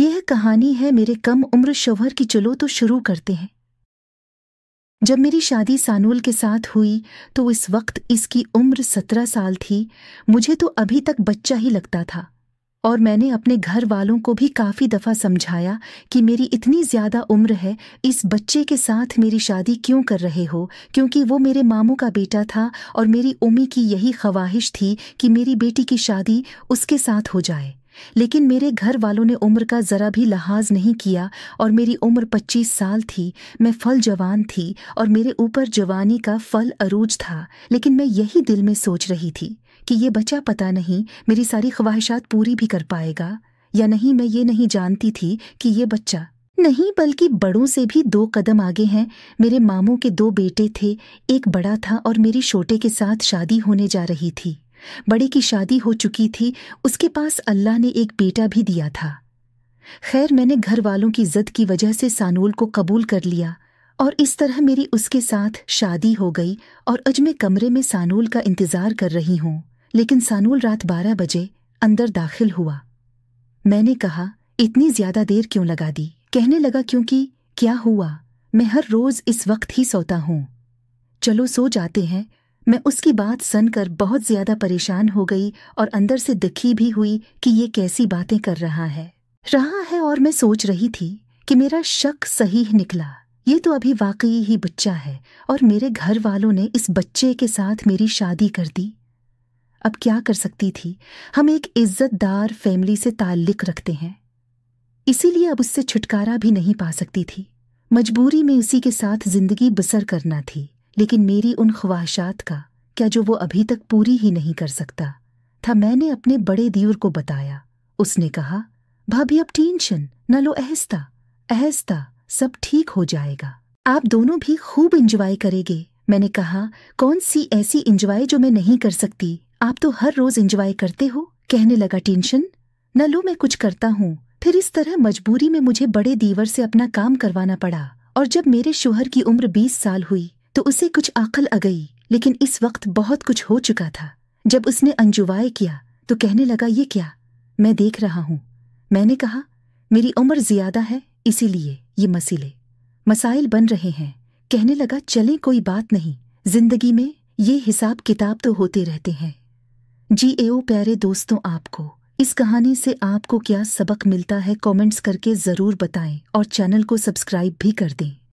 यह कहानी है मेरे कम उम्र शोहर की चलो तो शुरू करते हैं जब मेरी शादी सानूल के साथ हुई तो इस वक्त इसकी उम्र सत्रह साल थी मुझे तो अभी तक बच्चा ही लगता था और मैंने अपने घर वालों को भी काफ़ी दफ़ा समझाया कि मेरी इतनी ज़्यादा उम्र है इस बच्चे के साथ मेरी शादी क्यों कर रहे हो क्योंकि वो मेरे मामू का बेटा था और मेरी उम्मी की यही ख्वाहिश थी कि मेरी बेटी की शादी उसके साथ हो जाए लेकिन मेरे घर वालों ने उम्र का जरा भी लहाज नहीं किया और मेरी उम्र पच्चीस साल थी मैं फल जवान थी और मेरे ऊपर जवानी का फल अरूज था लेकिन मैं यही दिल में सोच रही थी कि ये बच्चा पता नहीं मेरी सारी ख्वाहिशात पूरी भी कर पाएगा या नहीं मैं ये नहीं जानती थी कि ये बच्चा नहीं बल्कि बड़ों से भी दो कदम आगे हैं मेरे मामों के दो बेटे थे एक बड़ा था और मेरी छोटे के साथ शादी होने जा रही थी बड़े की शादी हो चुकी थी उसके पास अल्लाह ने एक बेटा भी दिया था खैर मैंने घर वालों की ज़द की वजह से सानूल को कबूल कर लिया और इस तरह मेरी उसके साथ शादी हो गई और अज मैं कमरे में सानूल का इंतज़ार कर रही हूँ लेकिन सानूल रात बारह बजे अंदर दाखिल हुआ मैंने कहा इतनी ज़्यादा देर क्यों लगा दी कहने लगा क्योंकि क्या हुआ मैं हर रोज़ इस वक्त ही सोता हूँ चलो सो जाते हैं मैं उसकी बात सुनकर बहुत ज्यादा परेशान हो गई और अंदर से दुखी भी हुई कि ये कैसी बातें कर रहा है रहा है और मैं सोच रही थी कि मेरा शक सही निकला ये तो अभी वाकई ही बच्चा है और मेरे घर वालों ने इस बच्चे के साथ मेरी शादी कर दी अब क्या कर सकती थी हम एक इज्जतदार फैमिली से ताल्लुक रखते हैं इसीलिए अब उससे छुटकारा भी नहीं पा सकती थी मजबूरी में उसी के साथ जिंदगी बसर करना थी लेकिन मेरी उन ख्वाहिशात का क्या जो वो अभी तक पूरी ही नहीं कर सकता था मैंने अपने बड़े दीवर को बताया उसने कहा भाभी अब टेंशन न लो अहस्ता अहस्ता सब ठीक हो जाएगा आप दोनों भी खूब इंजॉय करेंगे मैंने कहा कौन सी ऐसी इंजॉय जो मैं नहीं कर सकती आप तो हर रोज इंजॉय करते हो कहने लगा टेंशन न लो मैं कुछ करता हूँ फिर इस तरह मजबूरी में मुझे बड़े दीवर से अपना काम करवाना पड़ा और जब मेरे शोहर की उम्र बीस साल हुई तो उसे कुछ अकल आ गई लेकिन इस वक्त बहुत कुछ हो चुका था जब उसने अंजुवाए किया तो कहने लगा ये क्या मैं देख रहा हूं मैंने कहा मेरी उम्र ज्यादा है इसीलिए ये मसीले मसाइल बन रहे हैं कहने लगा चले कोई बात नहीं जिंदगी में ये हिसाब किताब तो होते रहते हैं जी एओ प्यारे दोस्तों आपको इस कहानी से आपको क्या सबक मिलता है कमेंट्स करके ज़रूर बताएं और चैनल को सब्सक्राइब भी कर दें